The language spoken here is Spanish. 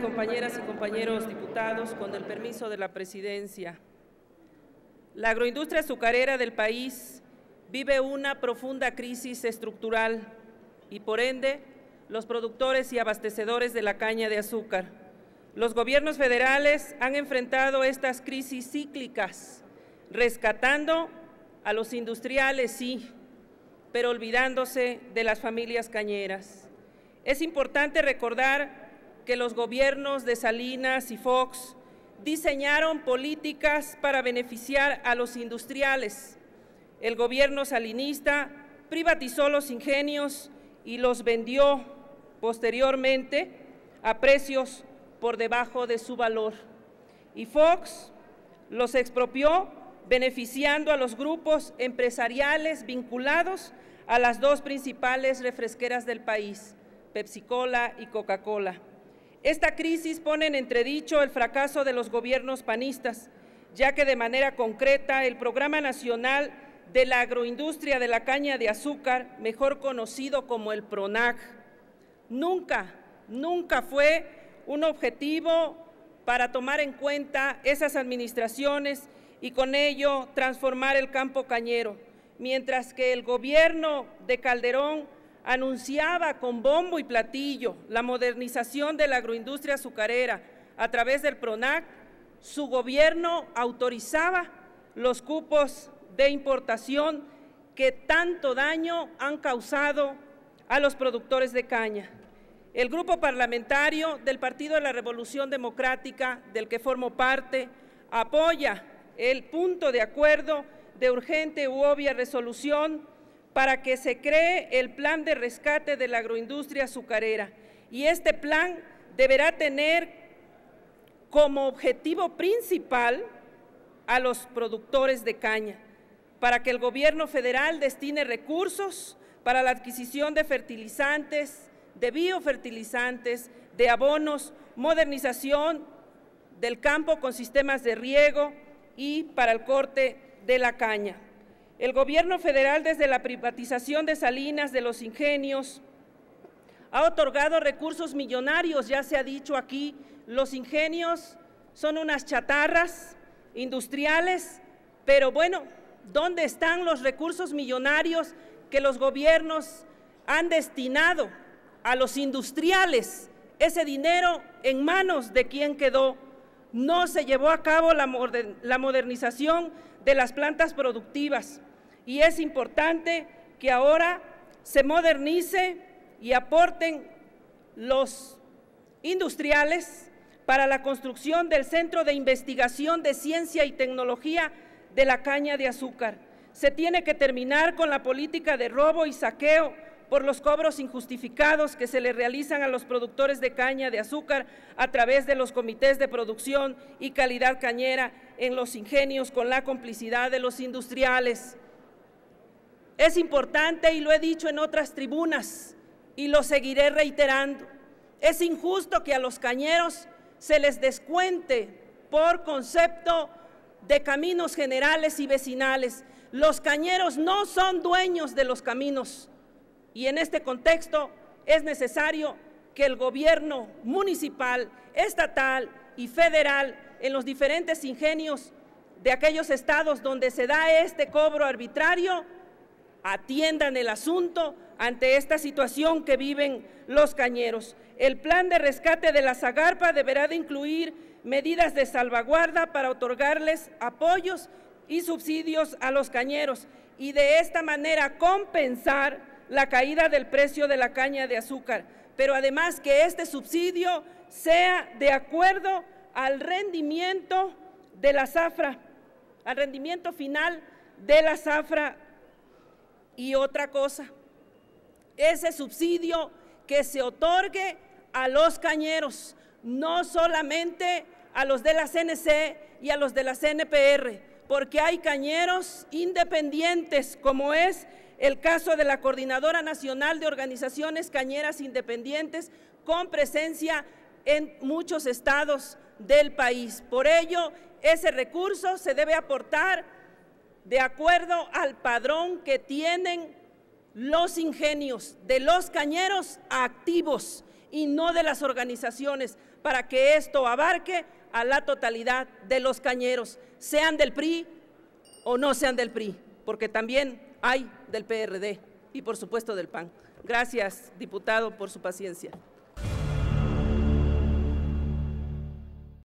compañeras y compañeros diputados, con el permiso de la presidencia. La agroindustria azucarera del país vive una profunda crisis estructural y por ende los productores y abastecedores de la caña de azúcar. Los gobiernos federales han enfrentado estas crisis cíclicas, rescatando a los industriales, sí, pero olvidándose de las familias cañeras. Es importante recordar que los gobiernos de Salinas y Fox diseñaron políticas para beneficiar a los industriales. El gobierno salinista privatizó los ingenios y los vendió posteriormente a precios por debajo de su valor. Y Fox los expropió beneficiando a los grupos empresariales vinculados a las dos principales refresqueras del país, Pepsi-Cola y Coca-Cola. Esta crisis pone en entredicho el fracaso de los gobiernos panistas, ya que de manera concreta el Programa Nacional de la Agroindustria de la Caña de Azúcar, mejor conocido como el PRONAG, nunca, nunca fue un objetivo para tomar en cuenta esas administraciones y con ello transformar el campo cañero, mientras que el gobierno de Calderón anunciaba con bombo y platillo la modernización de la agroindustria azucarera a través del PRONAC, su gobierno autorizaba los cupos de importación que tanto daño han causado a los productores de caña. El grupo parlamentario del Partido de la Revolución Democrática, del que formo parte, apoya el punto de acuerdo de urgente u obvia resolución para que se cree el plan de rescate de la agroindustria azucarera. Y este plan deberá tener como objetivo principal a los productores de caña, para que el gobierno federal destine recursos para la adquisición de fertilizantes, de biofertilizantes, de abonos, modernización del campo con sistemas de riego y para el corte de la caña. El gobierno federal desde la privatización de Salinas, de los ingenios, ha otorgado recursos millonarios, ya se ha dicho aquí, los ingenios son unas chatarras industriales, pero bueno, ¿dónde están los recursos millonarios que los gobiernos han destinado a los industriales? Ese dinero en manos de quien quedó. No se llevó a cabo la, modernización de las plantas productivas y es importante que ahora se modernice y aporten los industriales para la construcción del Centro de Investigación de Ciencia y Tecnología de la Caña de Azúcar. Se tiene que terminar con la política de robo y saqueo por los cobros injustificados que se le realizan a los productores de caña de azúcar a través de los comités de producción y calidad cañera en los ingenios con la complicidad de los industriales. Es importante, y lo he dicho en otras tribunas, y lo seguiré reiterando, es injusto que a los cañeros se les descuente por concepto de caminos generales y vecinales. Los cañeros no son dueños de los caminos y en este contexto es necesario que el gobierno municipal, estatal y federal en los diferentes ingenios de aquellos estados donde se da este cobro arbitrario atiendan el asunto ante esta situación que viven los cañeros. El plan de rescate de la Zagarpa deberá de incluir medidas de salvaguarda para otorgarles apoyos y subsidios a los cañeros y de esta manera compensar la caída del precio de la caña de azúcar, pero además que este subsidio sea de acuerdo al rendimiento de la zafra, al rendimiento final de la zafra y otra cosa, ese subsidio que se otorgue a los cañeros, no solamente a los de la CNC y a los de la CNPR, porque hay cañeros independientes, como es el caso de la Coordinadora Nacional de Organizaciones Cañeras Independientes, con presencia en muchos estados del país. Por ello, ese recurso se debe aportar de acuerdo al padrón que tienen los ingenios de los cañeros activos y no de las organizaciones, para que esto abarque a la totalidad de los cañeros, sean del PRI o no sean del PRI, porque también hay del PRD y por supuesto del PAN. Gracias, diputado, por su paciencia.